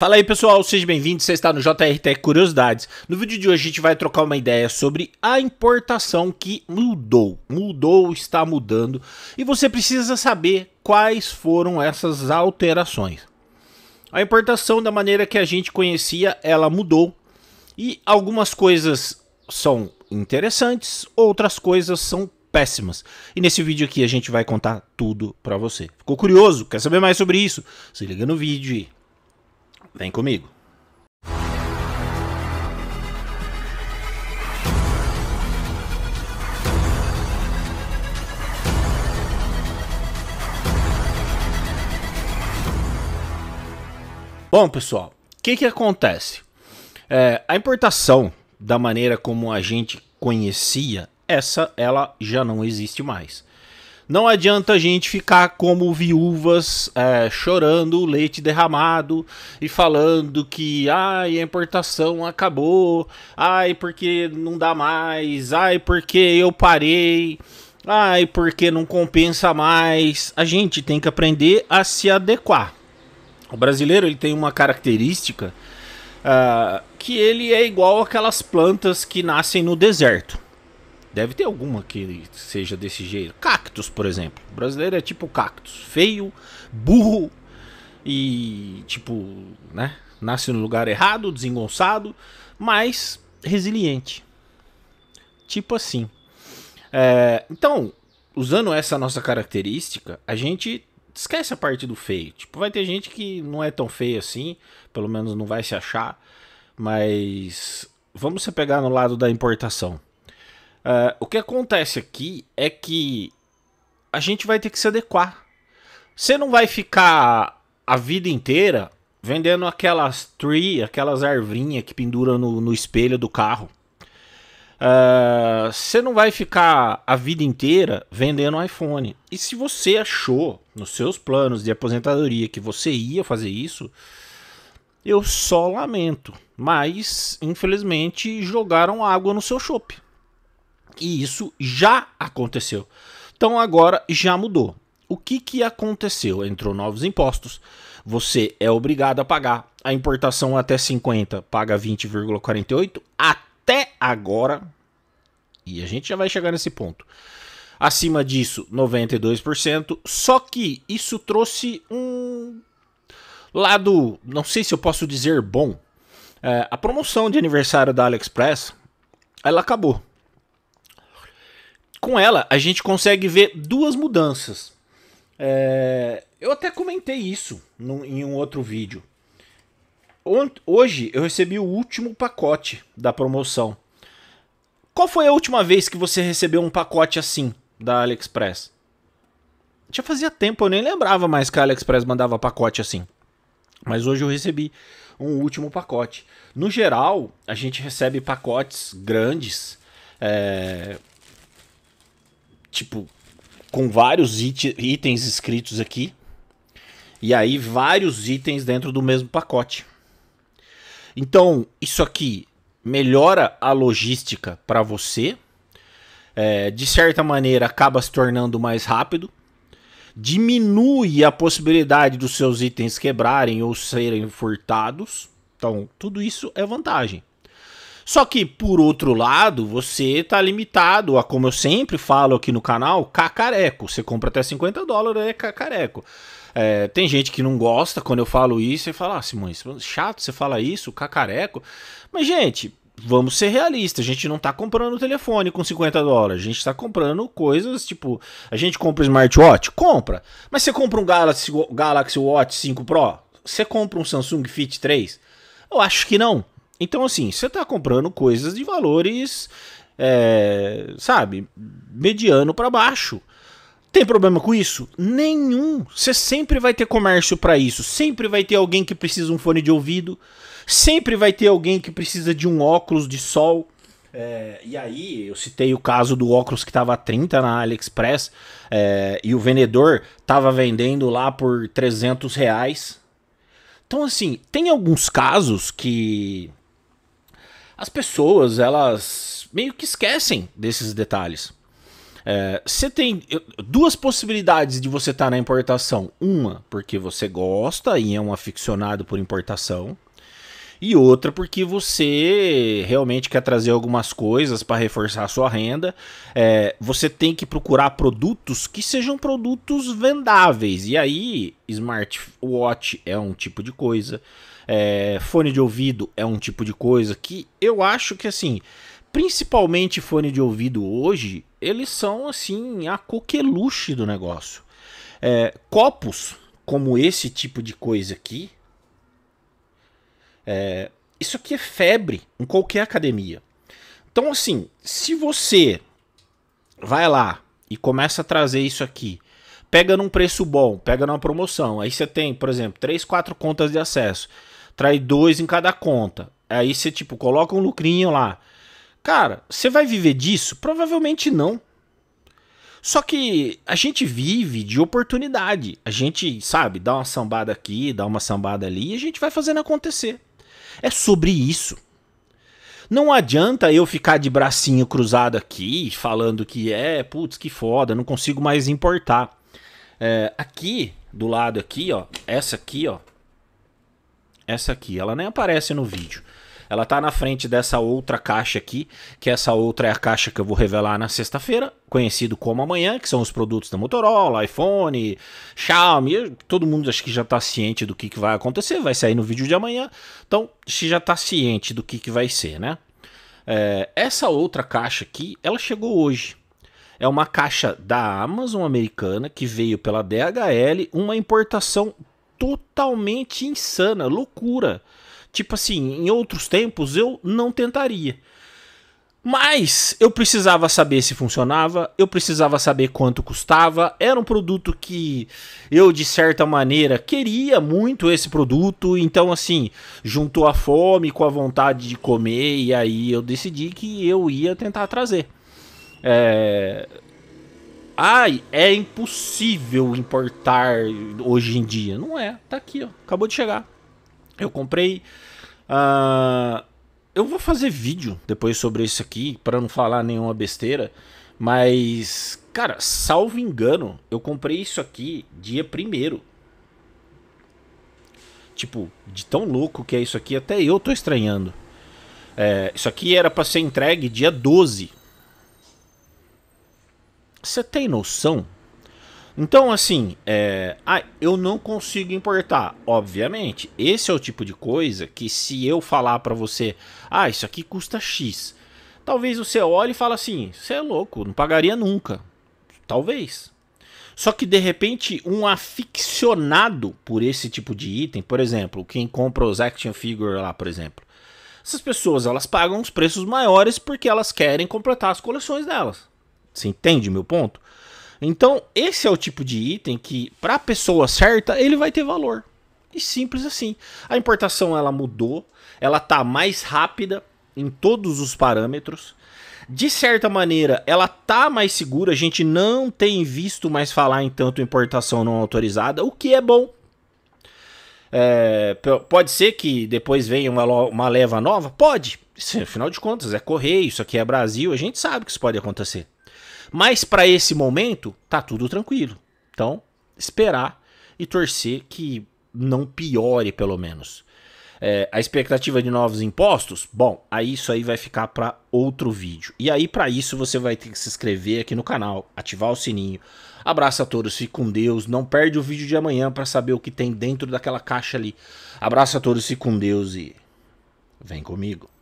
Fala aí pessoal, sejam bem-vindos, você está no JRT Curiosidades. No vídeo de hoje a gente vai trocar uma ideia sobre a importação que mudou, mudou, está mudando e você precisa saber quais foram essas alterações. A importação da maneira que a gente conhecia, ela mudou e algumas coisas são interessantes, outras coisas são péssimas. E nesse vídeo aqui a gente vai contar tudo para você. Ficou curioso? Quer saber mais sobre isso? Se liga no vídeo e Vem comigo. Bom, pessoal, o que, que acontece? É, a importação, da maneira como a gente conhecia, essa ela já não existe mais. Não adianta a gente ficar como viúvas é, chorando, leite derramado e falando que ai, a importação acabou, ai, porque não dá mais, ai, porque eu parei. Ai, porque não compensa mais. A gente tem que aprender a se adequar. O brasileiro ele tem uma característica uh, que ele é igual aquelas plantas que nascem no deserto. Deve ter alguma que seja desse jeito. Cactus, por exemplo. O brasileiro é tipo cactus. Feio, burro e tipo, né? Nasce no lugar errado, desengonçado, mas resiliente. Tipo assim. É, então, usando essa nossa característica, a gente esquece a parte do feio. Tipo, vai ter gente que não é tão feio assim, pelo menos não vai se achar, mas vamos se pegar no lado da importação. É, o que acontece aqui é que a gente vai ter que se adequar. Você não vai ficar a vida inteira vendendo aquelas tree, aquelas arvinhas que pendura no, no espelho do carro. É, você uh, não vai ficar a vida inteira vendendo iPhone. E se você achou nos seus planos de aposentadoria que você ia fazer isso, eu só lamento. Mas, infelizmente, jogaram água no seu shopping. E isso já aconteceu. Então agora já mudou. O que, que aconteceu? Entrou novos impostos. Você é obrigado a pagar. A importação até 50 paga 20,48 até agora. E a gente já vai chegar nesse ponto. Acima disso, 92%. Só que isso trouxe um lado, não sei se eu posso dizer bom. É, a promoção de aniversário da AliExpress, ela acabou com ela, a gente consegue ver duas mudanças. É, eu até comentei isso num, em um outro vídeo. Ont hoje eu recebi o último pacote da promoção. Qual foi a última vez que você recebeu um pacote assim da AliExpress? Já fazia tempo, eu nem lembrava mais que a AliExpress mandava pacote assim. Mas hoje eu recebi um último pacote. No geral, a gente recebe pacotes grandes. É, tipo, com vários it itens escritos aqui. E aí vários itens dentro do mesmo pacote. Então, isso aqui melhora a logística para você. É, de certa maneira, acaba se tornando mais rápido. Diminui a possibilidade dos seus itens quebrarem ou serem furtados. Então, tudo isso é vantagem. Só que, por outro lado, você tá limitado a, como eu sempre falo aqui no canal, cacareco. Você compra até 50 dólares, é cacareco. É, tem gente que não gosta quando eu falo isso e fala, ah, Simões, é chato você fala isso, cacareco. Mas, gente, vamos ser realistas, a gente não tá comprando telefone com 50 dólares, a gente tá comprando coisas tipo, a gente compra smartwatch? Compra. Mas você compra um Galaxy, Galaxy Watch 5 Pro? Você compra um Samsung Fit 3? Eu acho que não. Então, assim, você está comprando coisas de valores, é, sabe, mediano para baixo. Tem problema com isso? Nenhum. Você sempre vai ter comércio para isso. Sempre vai ter alguém que precisa de um fone de ouvido. Sempre vai ter alguém que precisa de um óculos de sol. É, e aí, eu citei o caso do óculos que tava 30 na AliExpress é, e o vendedor tava vendendo lá por 300 reais. Então, assim, tem alguns casos que as pessoas elas meio que esquecem desses detalhes. É, você é, tem duas possibilidades de você estar tá na importação. Uma, porque você gosta e é um aficionado por importação. E outra, porque você realmente quer trazer algumas coisas para reforçar a sua renda. É, você tem que procurar produtos que sejam produtos vendáveis. E aí, smartwatch é um tipo de coisa. É, fone de ouvido é um tipo de coisa que eu acho que assim, principalmente fone de ouvido hoje, eles são assim a coqueluche do negócio. É, copos como esse tipo de coisa aqui, é, isso aqui é febre em qualquer academia. Então assim, se você vai lá e começa a trazer isso aqui pega num preço bom, pega numa promoção. Aí você tem, por exemplo, 3, 4 contas de acesso trai dois em cada conta. Aí você, tipo, coloca um lucrinho lá. Cara, você vai viver disso? Provavelmente não. Só que a gente vive de oportunidade. A gente, sabe, dá uma sambada aqui, dá uma sambada ali e a gente vai fazendo acontecer. É sobre isso. Não adianta eu ficar de bracinho cruzado aqui, falando que é, putz, que foda, não consigo mais importar. É, aqui, do lado aqui, ó, essa aqui, ó, essa aqui, ela nem aparece no vídeo. Ela tá na frente dessa outra caixa aqui, que essa outra é a caixa que eu vou revelar na sexta-feira, conhecido como amanhã, que são os produtos da Motorola, iPhone, Xiaomi. Todo mundo acho que já tá ciente do que, que vai acontecer, vai sair no vídeo de amanhã. Então, se já tá ciente do que, que vai ser, né? É, essa outra caixa aqui, ela chegou hoje. É uma caixa da Amazon americana que veio pela DHL, uma importação totalmente insana, loucura. Tipo assim, em outros tempos eu não tentaria. Mas eu precisava saber se funcionava, eu precisava saber quanto custava. Era um produto que eu, de certa maneira, queria muito esse produto. Então, assim, juntou a fome com a vontade de comer. E aí eu decidi que eu ia tentar trazer. É, ai, é impossível importar hoje em dia. Não é, tá aqui, ó, acabou de chegar. Eu comprei. Uh, eu vou fazer vídeo depois sobre isso aqui, para não falar nenhuma besteira. Mas, cara, salvo engano, eu comprei isso aqui dia primeiro. Tipo, de tão louco que é isso aqui, até eu tô estranhando. É, isso aqui era para ser entregue dia 12 você tem noção? Então, assim, é... ah, eu não consigo importar. Obviamente, esse é o tipo de coisa que se eu falar para você, ah, isso aqui custa X, talvez você olhe e fale assim, você é louco, não pagaria nunca. Talvez. Só que de repente um aficionado por esse tipo de item, por exemplo, quem compra os action figure lá, por exemplo, essas pessoas elas pagam os preços maiores porque elas querem completar as coleções delas. Você entende meu ponto? Então, esse é o tipo de item que, para a pessoa certa, ele vai ter valor. E simples assim. A importação ela mudou, ela tá mais rápida em todos os parâmetros. De certa maneira, ela tá mais segura. A gente não tem visto mais falar em tanto importação não autorizada, o que é bom. É, pode ser que depois venha uma, uma leva nova? Pode. Afinal de contas, é correio, isso aqui é Brasil, a gente sabe que isso pode acontecer. Mas para esse momento, tá tudo tranquilo. Então, esperar e torcer que não piore, pelo menos. É, a expectativa de novos impostos? Bom, aí isso aí vai ficar para outro vídeo. E aí, para isso, você vai ter que se inscrever aqui no canal, ativar o sininho. Abraço a todos, fique com Deus. Não perde o vídeo de amanhã para saber o que tem dentro daquela caixa ali. Abraço a todos, fique com Deus e vem comigo.